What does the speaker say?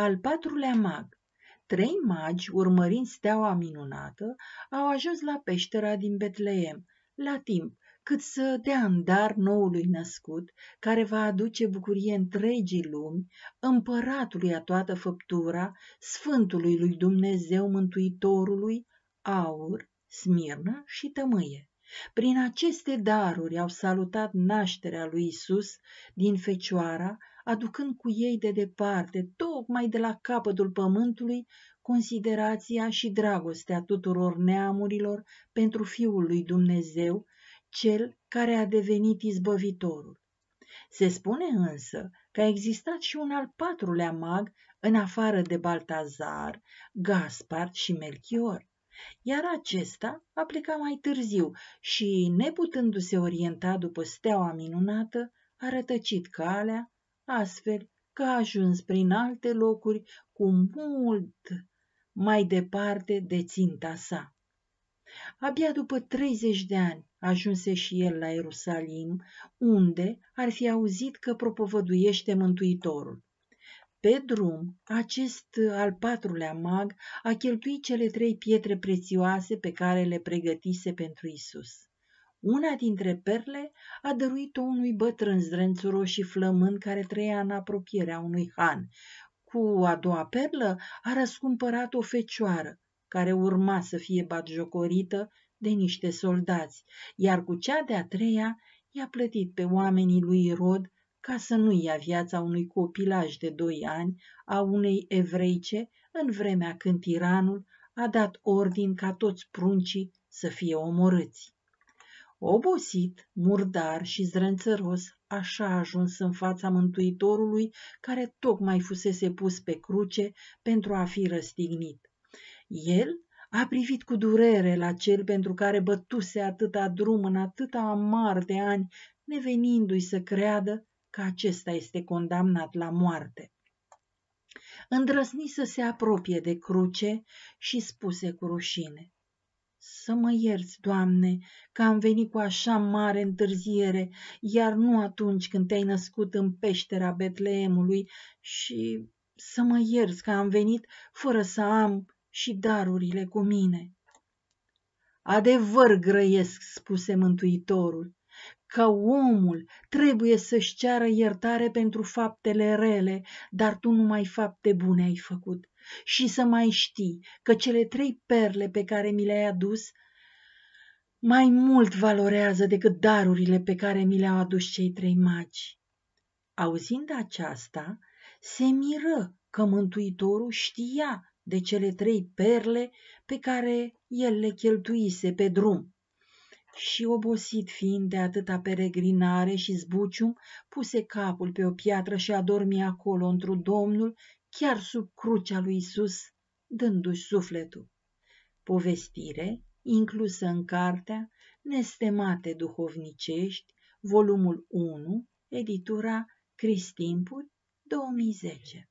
Al patrulea mag Trei magi, urmărind steaua minunată, au ajuns la peștera din Betleem, la timp, cât să dea în dar noului născut, care va aduce bucurie întregii lumi, împăratului a toată făptura, sfântului lui Dumnezeu mântuitorului, aur, smirnă și tămâie. Prin aceste daruri au salutat nașterea lui Isus din Fecioara, aducând cu ei de departe, tocmai de la capătul pământului, considerația și dragostea tuturor neamurilor pentru Fiul lui Dumnezeu, cel care a devenit izbăvitorul. Se spune însă că a existat și un al patrulea mag în afară de Baltazar, Gaspar și Melchior, iar acesta a plecat mai târziu și, neputându-se orienta după steaua minunată, a rătăcit calea astfel că a ajuns prin alte locuri cu mult mai departe de ținta sa. Abia după 30 de ani ajunse și el la Ierusalim, unde ar fi auzit că propovăduiește Mântuitorul. Pe drum, acest al patrulea mag a cheltuit cele trei pietre prețioase pe care le pregătise pentru Isus. Una dintre perle a dăruit-o unui bătrân zdrențuros și flămând care trăia în apropierea unui han. Cu a doua perlă a răscumpărat o fecioară, care urma să fie batjocorită de niște soldați, iar cu cea de-a treia i-a plătit pe oamenii lui Rod ca să nu ia viața unui copilaj de doi ani a unei evreice în vremea când tiranul a dat ordin ca toți pruncii să fie omorâți. Obosit, murdar și zrânțăros, așa a ajuns în fața Mântuitorului care tocmai fusese pus pe cruce pentru a fi răstignit. El a privit cu durere la cel pentru care bătuse atâta drum în atâta amar de ani, nevenindu-i să creadă că acesta este condamnat la moarte. Îndrăzni să se apropie de cruce și spuse cu rușine, să mă ierți, Doamne, că am venit cu așa mare întârziere, iar nu atunci când te-ai născut în peștera Betleemului și să mă ierți că am venit fără să am și darurile cu mine. Adevăr grăiesc, spuse Mântuitorul, că omul trebuie să-și ceară iertare pentru faptele rele, dar tu numai fapte bune ai făcut. Și să mai știi că cele trei perle pe care mi le-ai adus mai mult valorează decât darurile pe care mi le-au adus cei trei magi. Auzind aceasta, se miră că Mântuitorul știa de cele trei perle pe care el le cheltuise pe drum și obosit fiind de atâta peregrinare și zbucium, puse capul pe o piatră și a dormi acolo întru Domnul, chiar sub crucea lui Isus, dându-și sufletul. Povestire inclusă în cartea Nestemate duhovnicești, volumul 1, editura Cristimpuri 2010.